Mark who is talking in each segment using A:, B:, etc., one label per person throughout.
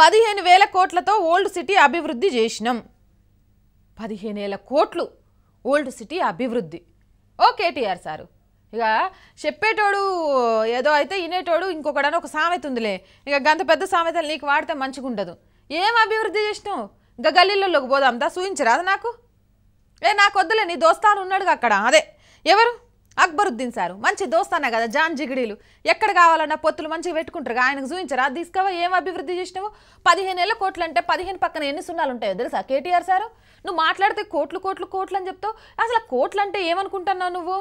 A: పదిహేను వేల కోట్లతో ఓల్డ్ సిటీ అభివృద్ధి చేసినాం పదిహేనేల కోట్లు ఓల్డ్ సిటీ అభివృద్ధి ఓ కేటీఆర్ సారు ఇక చెప్పేటోడు ఏదో అయితే వినేటోడు ఇంకొకడని ఒక సామెత ఉందిలే ఇక గంత పెద్ద సామెతలు నీకు వాడితే మంచిగా ఉండదు ఏం అభివృద్ధి చేసినావు ఇంకా గల్లీలలోకి పోదాం దా చూయించరాదు నాకు ఏ నాకు వద్దులే నీ దోస్తాను ఉన్నాడుగా అక్కడ అదే ఎవరు అక్బరుద్దీన్ సారు మంచి దోస్తానే కదా జాన్ జిగిడీలు ఎక్కడ కావాలన్నా పొత్తులు మంచిగా పెట్టుకుంటారు ఆయనకు అది తీసుకోవా ఏం అభివృద్ధి చేసినావు పదిహేను ఏళ్ళ కోట్లు అంటే పదిహేను పక్కన ఎన్ని సున్నాలు ఉంటాయో తెలుసా కేటీఆర్ సారు నువ్వు మాట్లాడితే కోట్లు కోట్లు కోట్లు అని చెప్తావు అసలు కోట్లు అంటే ఏమనుకుంటున్నావు నువ్వు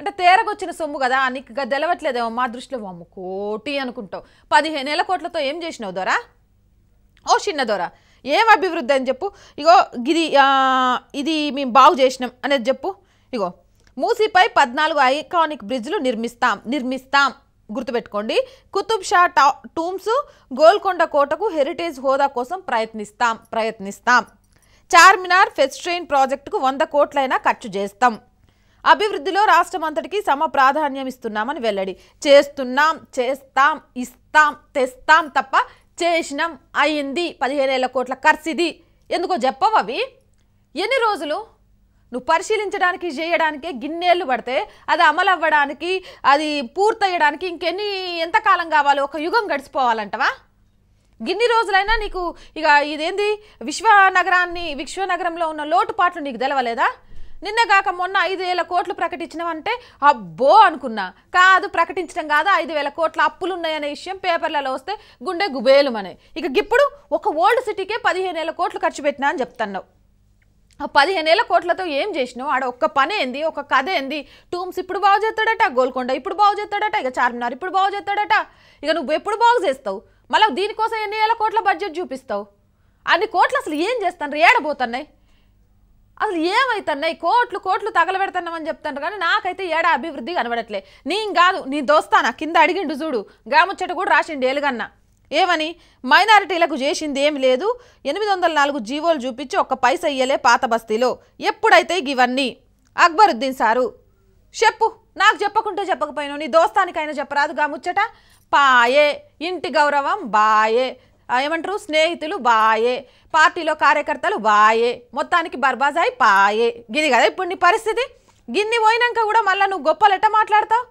A: అంటే తేరగొచ్చిన సొమ్ము కదా నీకు తెలవట్లేదేమో మా దృష్టిలో అమ్ము కోటి అనుకుంటావు పదిహేను ఏళ్ళ కోట్లతో ఏం చేసినావు దొరా ఓ చిన్న దొరా ఏం అభివృద్ధి అని చెప్పు ఇగో ఇది ఇది మేము బాగు చేసినాం అనేది చెప్పు ఇగో మూసీపై పద్నాలుగు ఐకానిక్ బ్రిడ్జ్లు నిర్మిస్తాం నిర్మిస్తాం గుర్తుపెట్టుకోండి కుతుబ్ షా టా టూమ్స్ గోల్కొండ కోటకు హెరిటేజ్ హోదా కోసం ప్రయత్నిస్తాం ప్రయత్నిస్తాం చార్మినార్ ఫెస్ట్రెయిన్ ప్రాజెక్టుకు వంద కోట్లైనా ఖర్చు చేస్తాం అభివృద్ధిలో రాష్ట్రం అంతటికి సమ ప్రాధాన్యం ఇస్తున్నామని వెల్లడి చేస్తున్నాం చేస్తాం ఇస్తాం తెస్తాం తప్ప చేసినాం అయింది పదిహేనేళ్ల కోట్ల ఇది ఎందుకో చెప్పవవి ఎన్ని రోజులు నువ్వు పరిశీలించడానికి చేయడానికే గిన్నేళ్ళు పడితే అది అమలు అవ్వడానికి అది పూర్తయ్యడానికి ఇంకెన్ని ఎంతకాలం కావాలి ఒక యుగం గడిచిపోవాలంటవా గిన్ని రోజులైనా నీకు ఇక ఇదేంది విశ్వనగరాన్ని విశ్వనగరంలో ఉన్న లోటుపాట్లు నీకు తెలవలేదా నిన్నగాక మొన్న ఐదు వేల కోట్లు ప్రకటించినవంటే అబ్బో అనుకున్నా కాదు ప్రకటించడం కాదు ఐదు వేల కోట్ల అప్పులు ఉన్నాయనే విషయం పేపర్లలో వస్తే గుండె గుబేలుమనే ఇక ఇప్పుడు ఒక ఓల్డ్ సిటీకే పదిహేను వేల కోట్లు ఖర్చు పెట్టినా అని చెప్తున్నావు పదిహేనేళ్ల కోట్లతో ఏం చేసినావు ఆడ ఒక్క పని ఏంది ఒక కథ ఏంది టూమ్స్ ఇప్పుడు బాగు చేస్తాడట గోల్కొండ ఇప్పుడు బాగు చేస్తాడట ఇక చార్మినార్ ఇప్పుడు బాగు చేస్తాడట ఇక నువ్వు ఎప్పుడు బాగు చేస్తావు మళ్ళీ దీనికోసం ఎన్ని వేల కోట్ల బడ్జెట్ చూపిస్తావు అన్ని కోట్లు అసలు ఏం చేస్తాను ఏడబోతున్నాయి అసలు ఏమవుతున్నాయి కోట్లు కోట్లు తగలబెడుతున్నామని చెప్తాను కానీ నాకైతే ఏడ అభివృద్ధి కనబడట్లే నేను కాదు నీ దోస్తానా కింద అడిగిండు చూడు గాముచ్చట కూడా రాసిండు ఏలుగన్నా ఏమని మైనారిటీలకు చేసింది ఏమి లేదు ఎనిమిది వందల నాలుగు జీవోలు చూపించి ఒక్క పైస ఇయ్యలే పాత బస్తీలో ఎప్పుడైతే ఇవన్నీ అక్బరుద్దీన్ సారు చెప్పు నాకు చెప్పకుంటే చెప్పకపోయినా నీ దోస్తానికైనా చెప్పరాదు ముచ్చట పాయే ఇంటి గౌరవం బాయే ఏమంటారు స్నేహితులు బాయే పార్టీలో కార్యకర్తలు బాయే మొత్తానికి బర్బాజాయి పాయే గిది కదా ఇప్పుడు నీ పరిస్థితి గిన్ని పోయినాక కూడా మళ్ళీ నువ్వు గొప్పలు ఎట్ట మాట్లాడతావు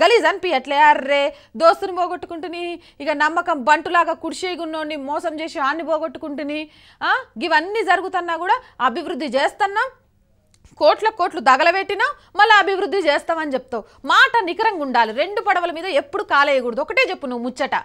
A: గలీజ్ అనిపించట్లే అర్రే దోస్తుని పోగొట్టుకుంటుని ఇక నమ్మకం బంటులాగా కుడిసేగున్నోడిని మోసం చేసి ఆన్ని పోగొట్టుకుంటుని ఇవన్నీ జరుగుతున్నా కూడా అభివృద్ధి చేస్తున్నాం కోట్ల కోట్లు దగలబెట్టినా మళ్ళీ అభివృద్ధి చేస్తామని చెప్తావు మాట నికరంగా ఉండాలి రెండు పడవల మీద ఎప్పుడు కాలేయకూడదు ఒకటే చెప్పు నువ్వు ముచ్చట